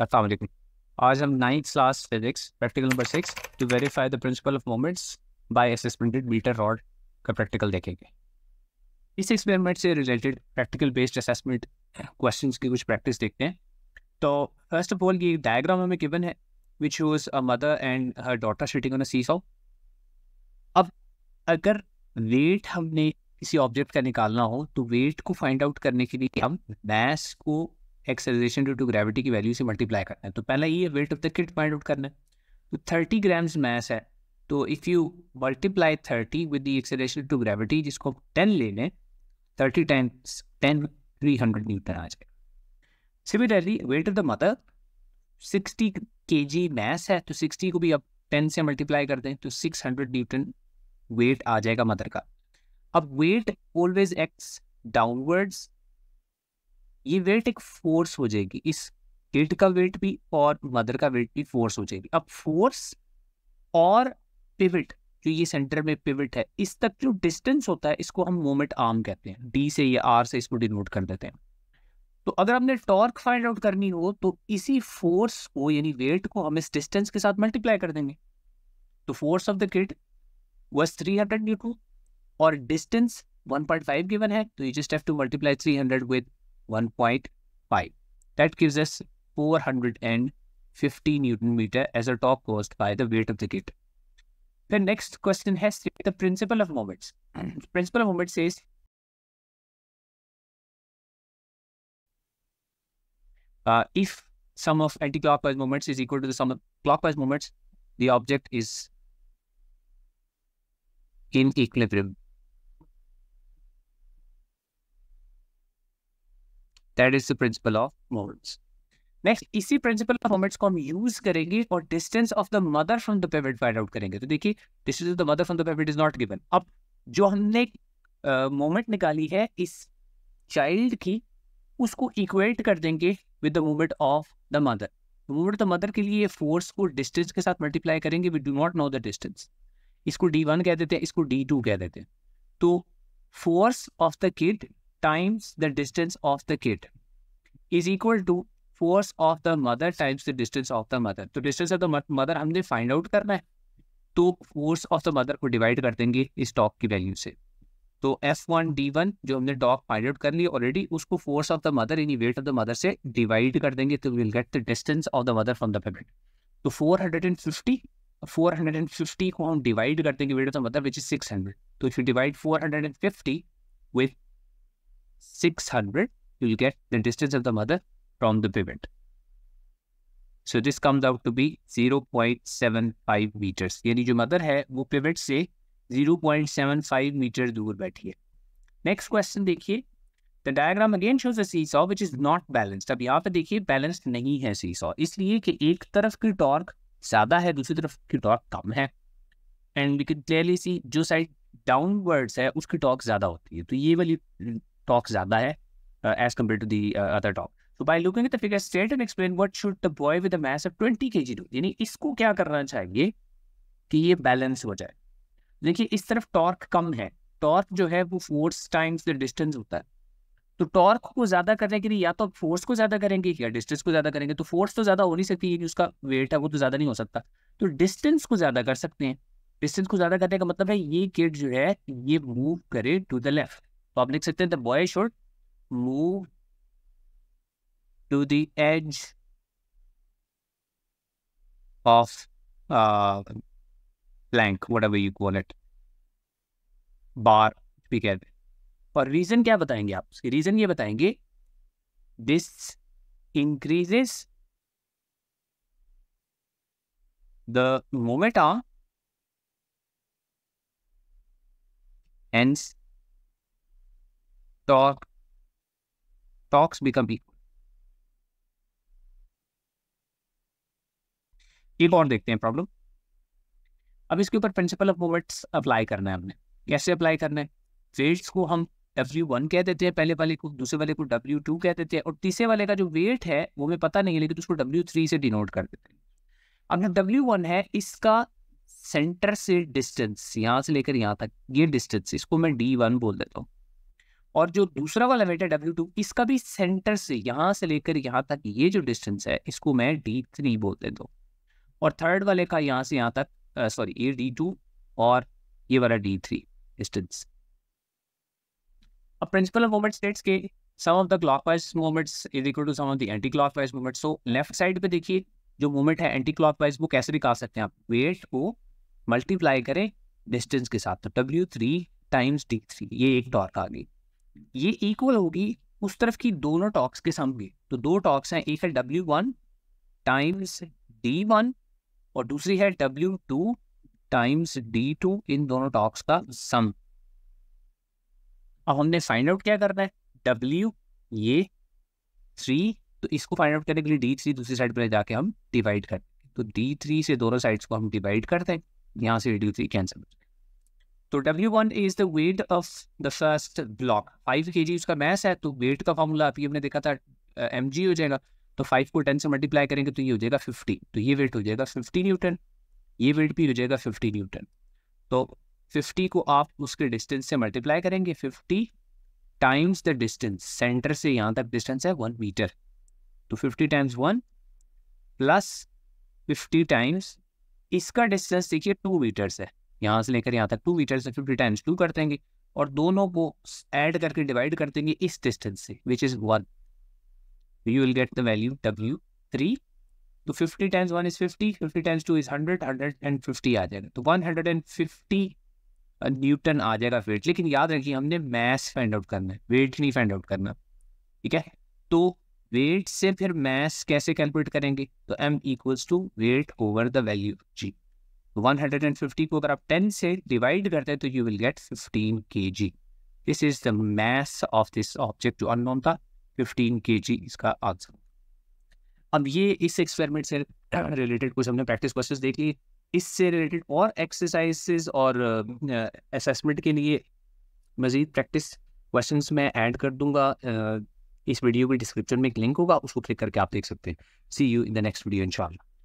अस्सलाम आज हम ninth class physics practical number six to verify the principle of moments by a metre rod का practical देखेंगे इस एक्सपेरिमेंट से related practical based assessment question की कुछ प्रैक्टिस देखते हैं तो फर्स्ट ऑफ ऑल ये डायग्राम हमें गिवन है which was a mother and her daughter sitting on a seesaw अब अगर वेट हमने किसी ऑब्जेक्ट का निकालना हो तो वेट को फाइंड आउट करने के लिए हम मैस को एक्सेलरेशन ड्यू टू ग्रेविटी की वैल्यू से मल्टीप्लाई करना है तो पहला ये weight of the kid find out करना है तो थर्टी ग्राम्स मैस है तो if you multiply thirty with the acceleration to gravity जिसको आप टेन ले लें thirty times ten three hundred newton आ जाएगा similarly weight of the mother sixty K G mess है तो सिक्सटी को भी आप टेन से मल्टीप्लाई कर दें तो सिक्स हंड्रेड न्यूटन वेट आ जाएगा मदर का अब वेट ऑलवेज एक्ट्स डाउनवर्ड्स ये वेट एक फोर्स हो जाएगी इस किल्ट का वेट भी और मदर का वेट भी फोर्स हो जाएगी अब फोर्स और पिविट जो ये सेंटर में पिविट है इस तक जो डिस्टेंस होता है इसको हम मोमेंट आर्म कहते हैं डी से या आर से इसको डिनोट कर देते हैं तो अगर हमने टॉर्क फाइंड आउट करनी हो तो इसी फोर्स को यानी वेट को हम इस डिस्टेंस के साथ मल्टीप्लाई कर देंगे तो force of the kid was three hundred newton और distance one point five given है तो you just have to multiply three hundred with 1.5. That gives us 450 Newton meter as a torque caused by the weight of the kit. The next question has the principle of moments. The principle of moments says uh, if sum of anti-clockwise moments is equal to the sum of clockwise moments, the object is in equilibrium. That is the principle of moments next इसी principle of moments को हम use करेंगे और distance of the mother from the pivot find out करेंगे तो देखिए distance of the mother from the pivot is not given अब जो हमने मोमेंट uh, निकाली है इस चाइल्ड की उसको इक्वेट कर देंगे with the movement of the mother movement of the mother के लिए फोर्स को डिस्टेंस के साथ मल्टीप्लाई करेंगे we do not know the distance इसको डी वन कह देते हैं इसको डी टू कह देते हैं तो force of the kid times the distance of the kid is equal to force of the mother times the distance of the mother. तो distance of the mother हमने find out करना है तो force of the mother को divide कर देंगे इस talk की वैल्यू से तो एफ वन डी वन जो हमने टॉक फाइंड आउट कर लिया ऑलरेडी उसको फोर्स ऑफ द मदर यानी वेट ऑफ द मदर से डिवाइड कर देंगे तो will get the distance of the mother from the pivot तो four hundred and fifty four hundred and fifty को हम डिवाइड कर देंगे weight of the mother which is six hundred तो if you divide four hundred and fifty with 600, will get the distance of the mother from the pivot. So this comes out to be 0.75 metres यानी जो mother है वो pivot से 0.75 metre दूर बैठी है next question देखिए the diagram again shows seesaw which is not balanced अब यहाँ पे देखिए बैलेंस्ड नहीं है सीसॉ इसलिए कि एक तरफ की टॉर्क ज़्यादा है दूसरी तरफ की टॉर्क कम है and we can clearly see जो साइड डाउनवर्ड्स है उसकी टॉर्क ज़्यादा होती है तो ये वाली टॉक ज्यादा है as compare to the other torque तो by looking figure state and explain what should the boy with mass of twenty K G यानी इसको क्या करना चाहिए कि ये बैलेंस हो जाए देखिए इस तरफ टॉर्क कम है टॉर्क जो है वो फोर्स टाइम्स द डिस्टेंस होता है तो टॉर्क को ज्यादा करने के लिए या तो आप फोर्स को ज्यादा करेंगे या डिस्टेंस को ज्यादा करेंगे तो फोर्स तो ज्यादा हो नहीं सकती क्योंकि उसका वेट है वो तो ज्यादा नहीं हो सकता तो डिस्टेंस को ज्यादा कर सकते हैं डिस्टेंस को ज्यादा करने का मतलब है ये किड जो है ये मूव करे टू द लेफ्ट तो आप लिख सकते हैं the boy should move to the edge of plank whatever you call it bar भी कहते हैं और रीजन क्या बताएंगे आप उसकी रीजन ये बताएंगे this increases moment of and torque torques become equal एक और देखते हैं प्रॉब्लम अब इसके ऊपर प्रिंसिपल ऑफ मोमेंट्स अप्लाई करना है हमने कैसे अप्लाई करना है वेट्स को हम डब्ल्यू वन कह देते हैं पहले वाले को दूसरे वाले को डब्ल्यू टू कह देते हैं और तीसरे वाले का जो वेट है वो हमें पता नहीं है लेकिन उसको डब्ल्यू थ्री से डिनोट कर देते हैं अब जो डब्ल्यू वन है इसका सेंटर से डिस्टेंस यहाँ से लेकर यहाँ तक ये डिस्टेंस इसको मैं डी वन बोल देता हूँ और जो दूसरा वाला वेट है डब्ल्यू टू इसका भी सेंटर से यहाँ से लेकर यहाँ तक ये जो डिस्टेंस है इसको मैं डी थ्री बोल देता हूँ और थर्ड वाले का यहाँ से यहाँ तक सॉरी ये डी टू और ये वाला डी थ्री डिस्टेंस अब प्रिंसिपल ऑफ मोमेंट स्टेट्स के sum of the clockwise moments is equal to sum of the anticlockwise moment so left side पे देखिए जो मोमेंट है एंटी क्लॉक वाइज वो कैसे भी निकाल सकते हैं आप वेट को मल्टीप्लाई करें डिस्टेंस के साथ तो W three times D three ये एक टॉर्क आ गई ये इक्वल होगी उस तरफ की दोनों टॉक्स के सम की तो दो टॉक्स हैं एक है W one times D one और दूसरी है W two times D two इन दोनों टॉक्स का सम अब हमने फाइंड आउट क्या करना है डब्ल्यू ये थ्री तो इसको फाइंड आउट करने के लिए डी थ्री दूसरी साइड पर जाके हम डिवाइड करते हैं तो डी थ्री से दोनों साइड्स को हम डिवाइड करते हैं यहाँ से डी थ्री कैंसिल हो जाए तो W1 is the weight of the first block 5 के उसका मैस है तो वेट का फॉर्मूला अभी हमने देखा था एम uh, हो जाएगा तो 5 को 10 से मल्टीप्लाई करेंगे तो ये हो जाएगा 50 तो ये वेट हो जाएगा 50 न्यूटन ये वेट भी हो जाएगा 50 न्यूटन तो 50 को आप उसके डिस्टेंस से मल्टीप्लाई करेंगे 50 टाइम्स द डिस्टेंस सेंटर से यहाँ तक डिस्टेंस है वन मीटर तो fifty times one plus fifty times इसका डिस्टेंस देखिए टू मीटर्स है यहाँ से लेकर यहाँ तक टू मीटर से फिफ्टी टाइम्स टू कर देंगे और दोनों को एड करके डिवाइड कर देंगे इस डिस्टेंस से which is one you will get the value W three तो fifty times one is fifty fifty times two is hundred hundred and fifty आ जाएगा तो one hundred and fifty newton आ जाएगा वेट लेकिन याद रखिए हमने मैस फाइंड आउट करना है वेट नहीं फाइंड आउट करना ठीक है तो वेट से फिर मैस कैसे कैलकुलेट करेंगे तो M equals to weight over the value G 150 को अगर आप 10 से डिवाइड करते हैं तो you will get 15 K G this is the mass of this object जो अनोन था 15 जी इसका आंसर अब ये इस एक्सपेरिमेंट से रिलेटेड कुछ हमने प्रैक्टिस क्वेश्चन देख लिए इससे रिलेटेड और एक्सरसाइजेस और असेसमेंट uh, के लिए मज़ीद प्रैक्टिस क्वेश्चन मैं ऐड कर दूंगा uh, इस वीडियो के डिस्क्रिप्शन में एक लिंक होगा उसको क्लिक करके आप देख सकते हैं see you in the next video इंशाल्लाह